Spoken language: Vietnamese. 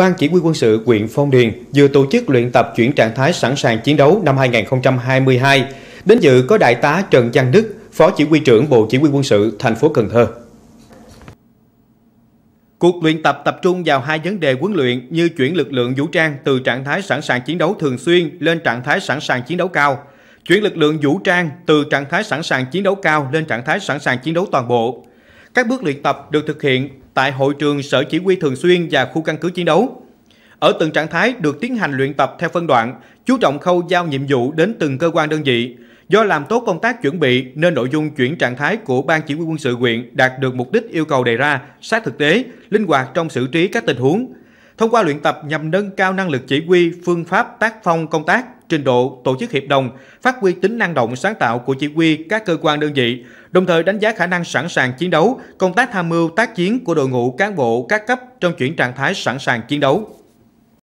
Ban Chỉ huy quân sự huyện Phong Điền vừa tổ chức luyện tập chuyển trạng thái sẵn sàng chiến đấu năm 2022. Đến dự có Đại tá Trần Văn Đức, Phó Chỉ huy trưởng Bộ Chỉ huy quân sự thành phố Cần Thơ. Cuộc luyện tập tập trung vào hai vấn đề huấn luyện như chuyển lực lượng vũ trang từ trạng thái sẵn sàng chiến đấu thường xuyên lên trạng thái sẵn sàng chiến đấu cao, chuyển lực lượng vũ trang từ trạng thái sẵn sàng chiến đấu cao lên trạng thái sẵn sàng chiến đấu toàn bộ, các bước luyện tập được thực hiện tại hội trường Sở Chỉ huy Thường xuyên và khu căn cứ chiến đấu. Ở từng trạng thái được tiến hành luyện tập theo phân đoạn, chú trọng khâu giao nhiệm vụ đến từng cơ quan đơn vị. Do làm tốt công tác chuẩn bị nên nội dung chuyển trạng thái của Ban Chỉ huy quân sự huyện đạt được mục đích yêu cầu đề ra, sát thực tế, linh hoạt trong xử trí các tình huống, Thông qua luyện tập nhằm nâng cao năng lực chỉ huy, phương pháp tác phong công tác, trình độ, tổ chức hiệp đồng, phát huy tính năng động sáng tạo của chỉ huy các cơ quan đơn vị, đồng thời đánh giá khả năng sẵn sàng chiến đấu, công tác tham mưu tác chiến của đội ngũ cán bộ các cấp trong chuyển trạng thái sẵn sàng chiến đấu.